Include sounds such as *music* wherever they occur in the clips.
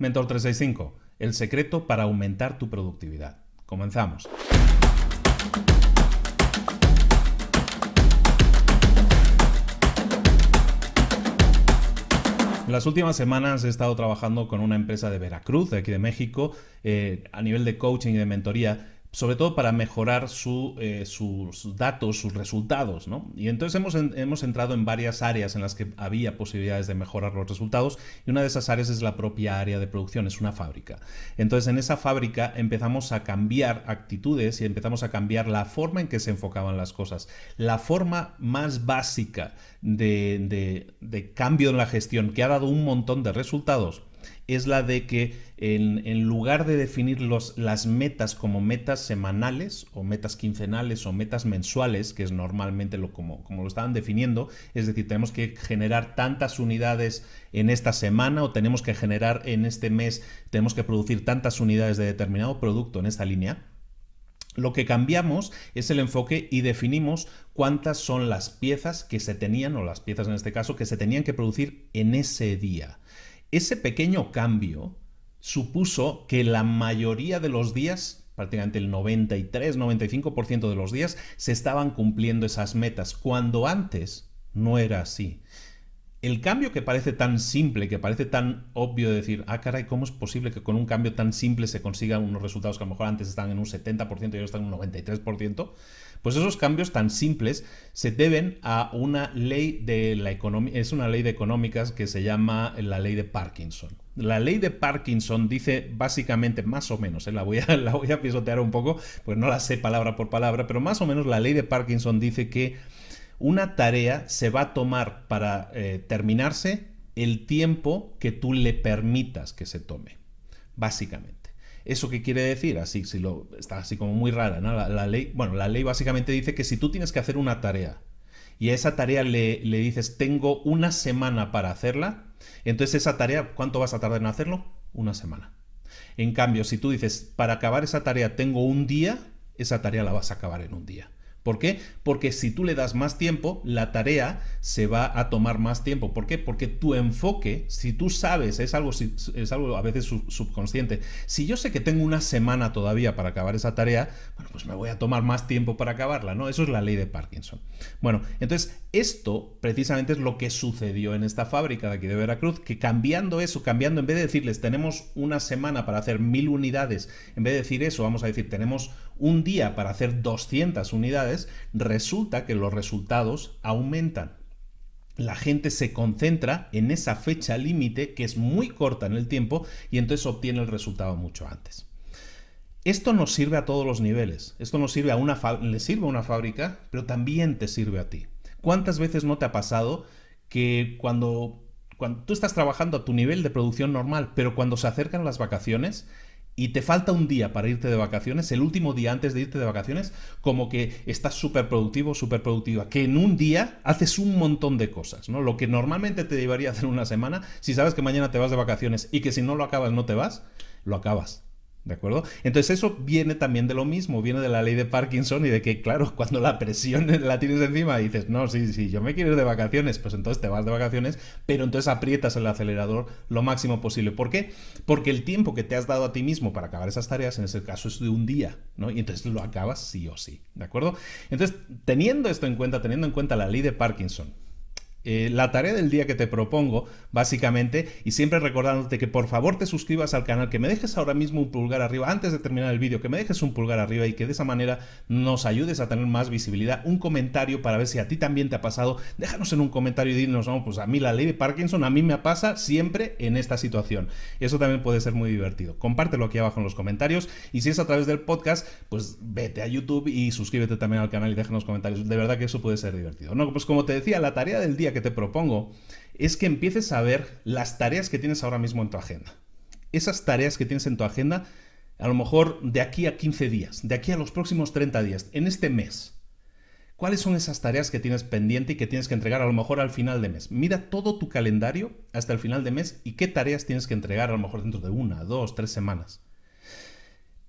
Mentor 365, el secreto para aumentar tu productividad. Comenzamos. En las últimas semanas he estado trabajando con una empresa de Veracruz, de aquí de México, eh, a nivel de coaching y de mentoría, sobre todo para mejorar eh, sus datos, sus resultados. ¿no? Y entonces hemos, entrado en varias áreas en las que había posibilidades de mejorar los resultados y una de esas áreas es la propia área de producción, es una fábrica. Entonces en esa fábrica empezamos a cambiar actitudes y empezamos a cambiar la forma en que se enfocaban las cosas. La forma más básica de cambio en la gestión que ha dado un montón de resultados es la de que en, lugar de definir las metas como metas semanales o metas quincenales o metas mensuales, que es normalmente lo, como lo estaban definiendo, es decir, tenemos que generar tantas unidades en esta semana o tenemos que generar en este mes, tenemos que producir tantas unidades de determinado producto en esta línea, lo que cambiamos es el enfoque y definimos cuántas son las piezas que se tenían, o las piezas en este caso, que se tenían que producir en ese día. Ese pequeño cambio supuso que la mayoría de los días, prácticamente el 93-95% de los días, se estaban cumpliendo esas metas, cuando antes no era así el cambio que parece tan simple, que parece tan obvio de decir, ah, caray, ¿cómo es posible que con un cambio tan simple se consigan unos resultados que a lo mejor antes estaban en un 70% y ahora están en un 93%? Pues esos cambios tan simples se deben a una ley de la economía, es una ley de económicas que se llama la ley de Parkinson. La ley de Parkinson dice básicamente, más o menos, eh, la, voy a, *laughs* la voy a pisotear un poco, pues no la sé palabra por palabra, pero más o menos la ley de Parkinson dice que una tarea se va a tomar para eh, terminarse el tiempo que tú le permitas que se tome, básicamente. ¿Eso qué quiere decir? Así, si lo, está así como muy rara, ¿no? La, ley, bueno, la ley básicamente dice que si tú tienes que hacer una tarea y a esa tarea le dices, tengo una semana para hacerla, entonces esa tarea, ¿cuánto vas a tardar en hacerlo? Una semana. En cambio, si tú dices, para acabar esa tarea tengo un día, esa tarea la vas a acabar en un día. ¿Por qué? Porque si tú le das más tiempo, la tarea se va a tomar más tiempo. ¿Por qué? Porque tu enfoque, si tú sabes, es algo, es algo a veces subconsciente. Si yo sé que tengo una semana todavía para acabar esa tarea, bueno, pues me voy a tomar más tiempo para acabarla, ¿no? Eso es la ley de Parkinson. Bueno, entonces esto precisamente es lo que sucedió en esta fábrica de aquí de Veracruz, que cambiando eso, cambiando, en vez de decirles tenemos una semana para hacer mil unidades, en vez de decir eso, vamos a decir tenemos un día para hacer 200 unidades, resulta que los resultados aumentan. La gente se concentra en esa fecha límite que es muy corta en el tiempo y entonces obtiene el resultado mucho antes. Esto nos sirve a todos los niveles. Esto nos sirve a una le sirve a una fábrica, pero también te sirve a ti. ¿Cuántas veces no te ha pasado que cuando, cuando tú estás trabajando a tu nivel de producción normal, pero cuando se acercan las vacaciones, y te falta un día para irte de vacaciones, el último día antes de irte de vacaciones, como que estás súper productivo, súper productiva, que en un día haces un montón de cosas, ¿no? Lo que normalmente te llevaría a hacer una semana, si sabes que mañana te vas de vacaciones y que si no lo acabas no te vas, lo acabas. ¿De acuerdo? Entonces eso viene también de lo mismo, viene de la ley de Parkinson y de que, claro, *laughs* cuando la presión *laughs* la tienes encima dices, no, sí, sí, yo me quiero ir de vacaciones, pues entonces te vas de vacaciones, pero entonces aprietas el acelerador lo máximo posible. ¿Por qué? Porque el tiempo que te has dado a ti mismo para acabar esas tareas, en ese caso, es de un día, ¿no? Y entonces lo acabas sí o sí, ¿de acuerdo? Entonces, teniendo esto en cuenta, teniendo en cuenta la ley de Parkinson, eh, la tarea del día que te propongo, básicamente, y siempre recordándote que por favor te suscribas al canal, que me dejes ahora mismo un pulgar arriba, antes de terminar el vídeo, que me dejes un pulgar arriba y que de esa manera nos ayudes a tener más visibilidad, un comentario para ver si a ti también te ha pasado, déjanos en un comentario y dinos, vamos pues a mí la ley de Parkinson, a mí me pasa siempre en esta situación. Eso también puede ser muy divertido. Compártelo aquí abajo en los comentarios y si es a través del podcast, pues vete a YouTube y suscríbete también al canal y déjanos comentarios. De verdad que eso puede ser divertido. No, pues como te decía, la tarea del día que te propongo es que empieces a ver las tareas que tienes ahora mismo en tu agenda. Esas tareas que tienes en tu agenda, a lo mejor de aquí a 15 días, de aquí a los próximos 30 días, en este mes. ¿Cuáles son esas tareas que tienes pendiente y que tienes que entregar a lo mejor al final de mes? Mira todo tu calendario hasta el final de mes y qué tareas tienes que entregar a lo mejor dentro de una, dos, tres semanas.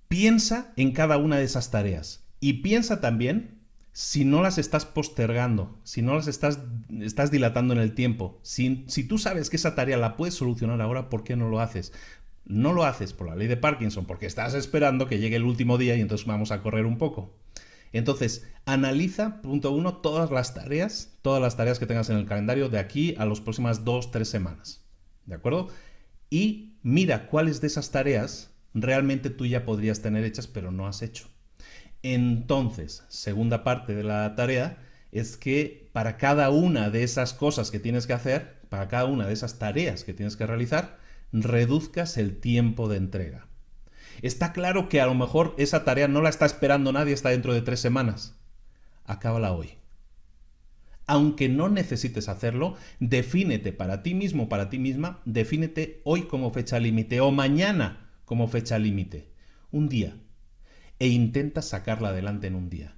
Piensa en cada una de esas tareas y piensa también si no las estás postergando, si no las estás, estás dilatando en el tiempo, si, si, tú sabes que esa tarea la puedes solucionar ahora, ¿por qué no lo haces? No lo haces por la ley de Parkinson, porque estás esperando que llegue el último día y entonces vamos a correr un poco. Entonces, analiza, punto uno, todas las tareas, todas las tareas que tengas en el calendario de aquí a las próximas dos, tres semanas. ¿De acuerdo? Y mira cuáles de esas tareas realmente tú ya podrías tener hechas, pero no has hecho. Entonces, segunda parte de la tarea es que para cada una de esas cosas que tienes que hacer, para cada una de esas tareas que tienes que realizar, reduzcas el tiempo de entrega. Está claro que a lo mejor esa tarea no la está esperando nadie hasta dentro de tres semanas. Acábala hoy. Aunque no necesites hacerlo, defínete para ti mismo, para ti misma, defínete hoy como fecha límite o mañana como fecha límite. Un día, e intenta sacarla adelante en un día.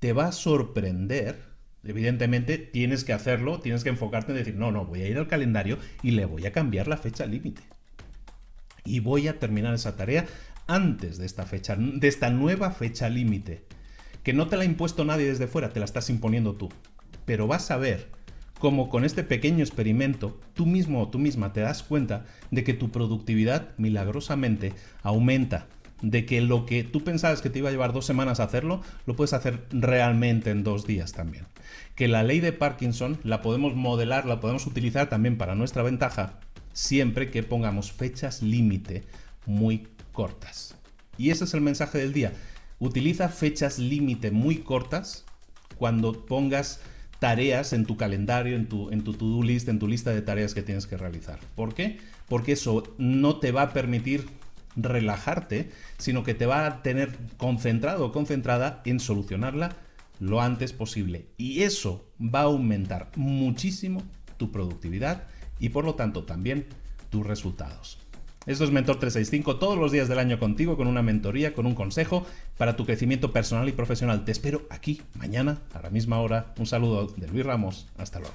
Te va a sorprender, evidentemente tienes que hacerlo, tienes que enfocarte en decir, no, no, voy a ir al calendario y le voy a cambiar la fecha límite. Y voy a terminar esa tarea antes de esta fecha, de esta nueva fecha límite, que no te la ha impuesto nadie desde fuera, te la estás imponiendo tú. Pero vas a ver cómo con este pequeño experimento tú mismo o tú misma te das cuenta de que tu productividad milagrosamente aumenta de que lo que tú pensabas que te iba a llevar dos semanas a hacerlo, lo puedes hacer realmente en dos días también. Que la ley de Parkinson la podemos modelar, la podemos utilizar también para nuestra ventaja, siempre que pongamos fechas límite muy cortas. Y ese es el mensaje del día. Utiliza fechas límite muy cortas cuando pongas tareas en tu calendario, en tu, en tu to-do list, en tu lista de tareas que tienes que realizar. ¿Por qué? Porque eso no te va a permitir relajarte, sino que te va a tener concentrado o concentrada en solucionarla lo antes posible. Y eso va a aumentar muchísimo tu productividad y por lo tanto también tus resultados. Esto es Mentor 365, todos los días del año contigo, con una mentoría, con un consejo para tu crecimiento personal y profesional. Te espero aquí, mañana, a la misma hora. Un saludo de Luis Ramos. Hasta luego.